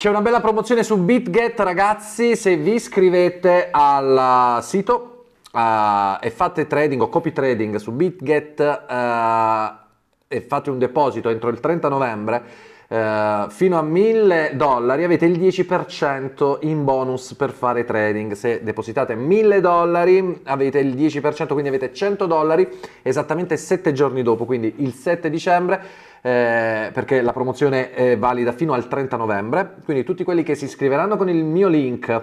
C'è una bella promozione su BitGet ragazzi, se vi iscrivete al sito uh, e fate trading o copy trading su BitGet uh, e fate un deposito entro il 30 novembre uh, fino a 1000 dollari avete il 10% in bonus per fare trading. Se depositate 1000 dollari avete il 10%, quindi avete 100 dollari esattamente 7 giorni dopo, quindi il 7 dicembre eh, perché la promozione è eh, valida fino al 30 novembre, quindi tutti quelli che si iscriveranno con il mio link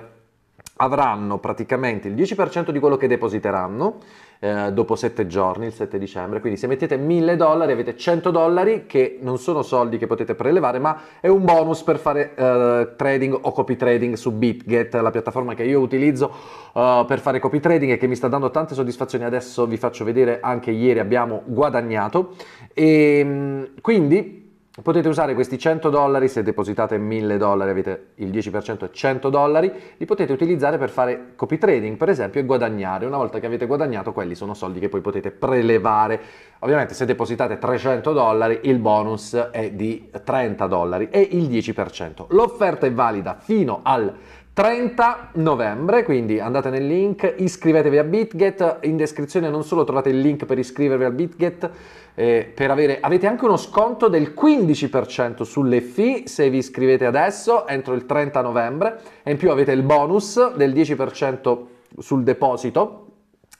avranno praticamente il 10% di quello che depositeranno eh, dopo 7 giorni, il 7 dicembre. Quindi se mettete 1000 dollari avete 100 dollari che non sono soldi che potete prelevare, ma è un bonus per fare eh, trading o copy trading su BitGet, la piattaforma che io utilizzo eh, per fare copy trading e che mi sta dando tante soddisfazioni. Adesso vi faccio vedere anche ieri abbiamo guadagnato e ehm, quindi Potete usare questi 100 dollari, se depositate 1000 dollari avete il 10% e 100 dollari, li potete utilizzare per fare copy trading per esempio e guadagnare. Una volta che avete guadagnato quelli sono soldi che poi potete prelevare. Ovviamente se depositate 300 dollari il bonus è di 30 dollari e il 10%. L'offerta è valida fino al 30 novembre, quindi andate nel link, iscrivetevi a BitGet, in descrizione non solo trovate il link per iscrivervi a BitGet, eh, avere, avete anche uno sconto del 15% sulle fee se vi iscrivete adesso, entro il 30 novembre, e in più avete il bonus del 10% sul deposito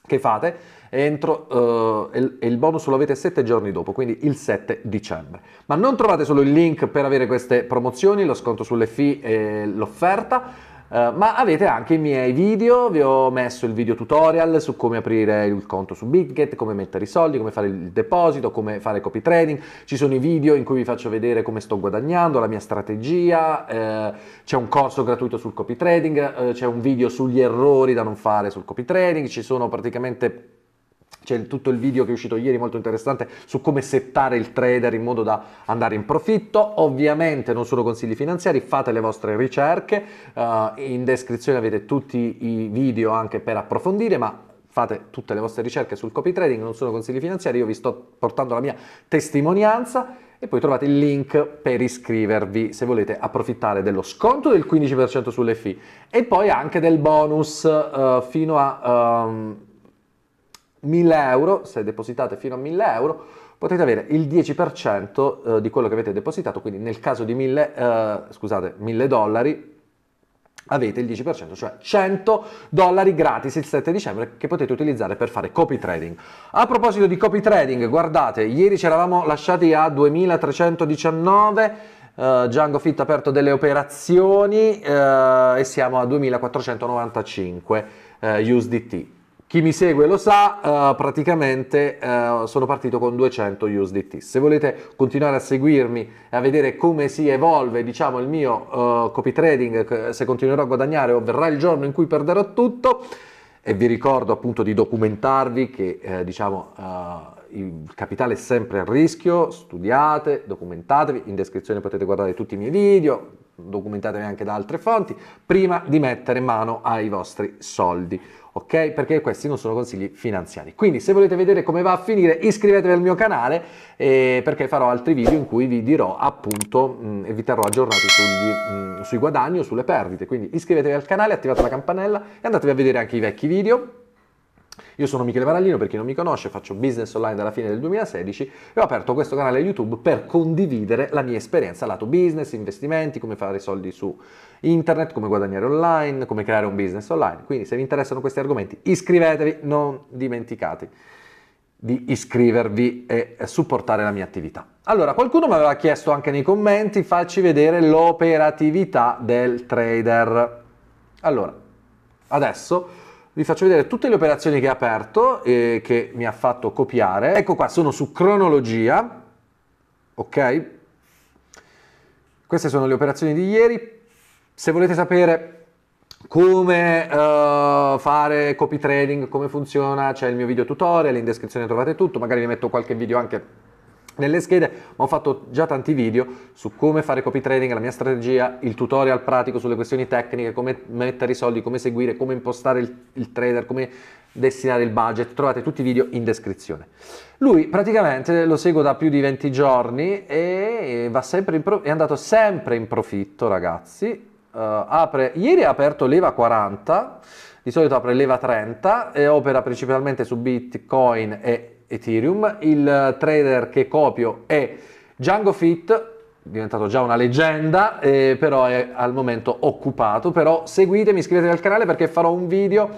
che fate, entro, eh, il, il bonus lo avete 7 giorni dopo, quindi il 7 dicembre. Ma non trovate solo il link per avere queste promozioni, lo sconto sulle fee e l'offerta, eh, ma avete anche i miei video, vi ho messo il video tutorial su come aprire il conto su Bitget, come mettere i soldi, come fare il deposito, come fare copy trading, ci sono i video in cui vi faccio vedere come sto guadagnando, la mia strategia, uh, c'è un corso gratuito sul copy trading, uh, c'è un video sugli errori da non fare sul copy trading, ci sono praticamente c'è tutto il video che è uscito ieri molto interessante su come settare il trader in modo da andare in profitto ovviamente non solo consigli finanziari fate le vostre ricerche uh, in descrizione avete tutti i video anche per approfondire ma fate tutte le vostre ricerche sul copy trading non solo consigli finanziari io vi sto portando la mia testimonianza e poi trovate il link per iscrivervi se volete approfittare dello sconto del 15% sulle fee e poi anche del bonus uh, fino a um, 1000 euro, se depositate fino a 1000 euro, potete avere il 10% eh, di quello che avete depositato, quindi nel caso di 1000, eh, scusate, 1000 dollari avete il 10%, cioè 100 dollari gratis il 7 dicembre che potete utilizzare per fare copy trading. A proposito di copy trading, guardate, ieri ci eravamo lasciati a 2319 Uh, eh, Django Fit ha aperto delle operazioni uh, e siamo a 2495 uh, USDT. Chi mi segue lo sa, uh, praticamente uh, sono partito con 200 USDT. Se volete continuare a seguirmi e a vedere come si evolve diciamo, il mio uh, copy trading, se continuerò a guadagnare o verrà il giorno in cui perderò tutto, e vi ricordo appunto di documentarvi che diciamo il capitale è sempre a rischio, studiate, documentatevi, in descrizione potete guardare tutti i miei video, documentatevi anche da altre fonti, prima di mettere mano ai vostri soldi, ok? Perché questi non sono consigli finanziari. Quindi se volete vedere come va a finire iscrivetevi al mio canale eh, perché farò altri video in cui vi dirò appunto mh, mm, e vi terrò aggiornati sugli, mh, mm, sui guadagni o sulle perdite. Quindi iscrivetevi al canale, attivate la campanella e andatevi a vedere anche i vecchi video io sono Michele Barallino, per chi non mi conosce faccio business online dalla fine del 2016 e ho aperto questo canale YouTube per condividere la mia esperienza lato business, investimenti, come fare soldi su internet, come guadagnare online, come creare un business online. Quindi se vi interessano questi argomenti iscrivetevi, non dimenticate di iscrivervi e supportare la mia attività. Allora, qualcuno mi aveva chiesto anche nei commenti, facci vedere l'operatività del trader. Allora, adesso vi faccio vedere tutte le operazioni che ha aperto e che mi ha fatto copiare. Ecco qua, sono su cronologia, ok? Queste sono le operazioni di ieri. Se volete sapere come uh, fare copy trading, come funziona, c'è il mio video tutorial, in descrizione trovate tutto, magari vi metto qualche video anche nelle schede, ma ho fatto già tanti video su come fare copy trading, la mia strategia, il tutorial pratico sulle questioni tecniche, come mettere i soldi, come seguire, come impostare il, il trader, come destinare il budget, trovate tutti i video in descrizione. Lui praticamente lo seguo da più di 20 giorni e pro- è andato sempre in profitto ragazzi, uh, apre, ieri ha aperto leva 40, di solito apre leva 30 e opera principalmente su Bitcoin e Ethereum. Il trader che copio è Django Fit, diventato già una leggenda, eh, però è al momento occupato. Però seguitemi, iscrivetevi al canale perché farò un video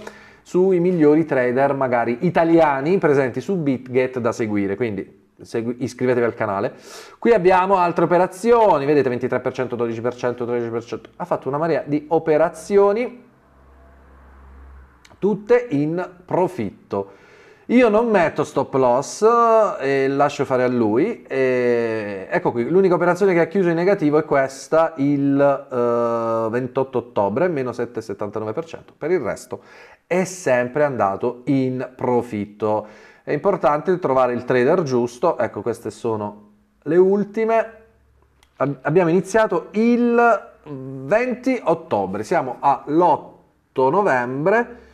sui migliori trader, magari italiani, presenti su BitGet da seguire. Quindi iscrivetevi al canale. Qui abbiamo altre operazioni, vedete 23%, 12%, 13%. Ha fatto una marea di operazioni, tutte in profitto. Io non metto stop loss eh, e lascio fare a lui. E... Ecco qui, l'unica operazione che ha chiuso in negativo è questa il uh, eh, 28 ottobre, meno 7,79%. Per il resto è sempre andato in profitto. È importante trovare il trader giusto. Ecco, queste sono le ultime. Abbiamo iniziato il 20 ottobre, siamo all'8 novembre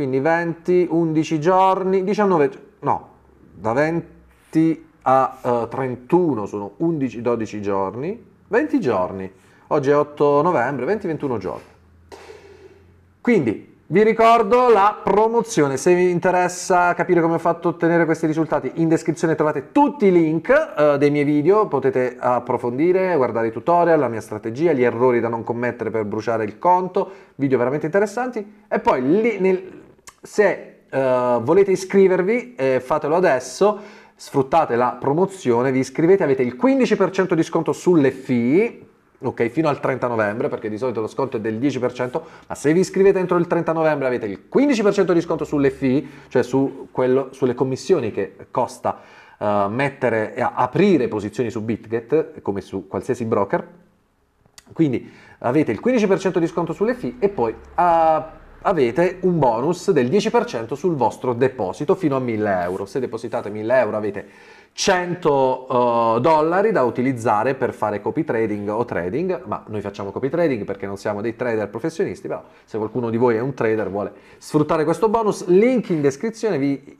quindi 20, 11 giorni, 19, no, da 20 a uh, eh, 31 sono 11, 12 giorni, 20 giorni, oggi è 8 novembre, 20, 21 giorni. Quindi vi ricordo la promozione, se vi interessa capire come ho fatto a ottenere questi risultati, in descrizione trovate tutti i link uh, dei miei video, potete approfondire, guardare i tutorial, la mia strategia, gli errori da non commettere per bruciare il conto, video veramente interessanti e poi lì nel, se eh, volete iscrivervi, eh, fatelo adesso, sfruttate la promozione, vi iscrivete, avete il 15% di sconto sulle fee, ok, fino al 30 novembre, perché di solito lo sconto è del 10%, ma se vi iscrivete entro il 30 novembre avete il 15% di sconto sulle fee, cioè su quello, sulle commissioni che costa uh, mettere e aprire posizioni su BitGet, come su qualsiasi broker. Quindi avete il 15% di sconto sulle fee e poi... Uh, avete un bonus del 10% sul vostro deposito fino a 1000 euro. Se depositate 1000 euro avete 100 uh, eh, dollari da utilizzare per fare copy trading o trading, ma noi facciamo copy trading perché non siamo dei trader professionisti, però se qualcuno di voi è un trader vuole sfruttare questo bonus, link in descrizione, vi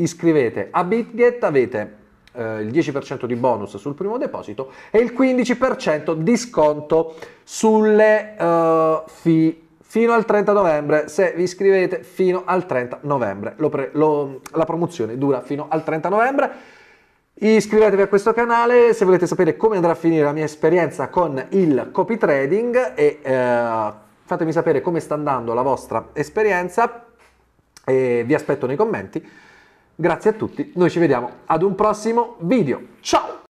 iscrivete a BitGet, avete uh, il 10% di bonus sul primo deposito e il 15% di sconto sulle uh, eh, fee fino al 30 novembre, se vi iscrivete fino al 30 novembre, lo pre, lo, la promozione dura fino al 30 novembre. Iscrivetevi a questo canale se volete sapere come andrà a finire la mia esperienza con il copy trading e eh, fatemi sapere come sta andando la vostra esperienza e vi aspetto nei commenti. Grazie a tutti, noi ci vediamo ad un prossimo video. Ciao!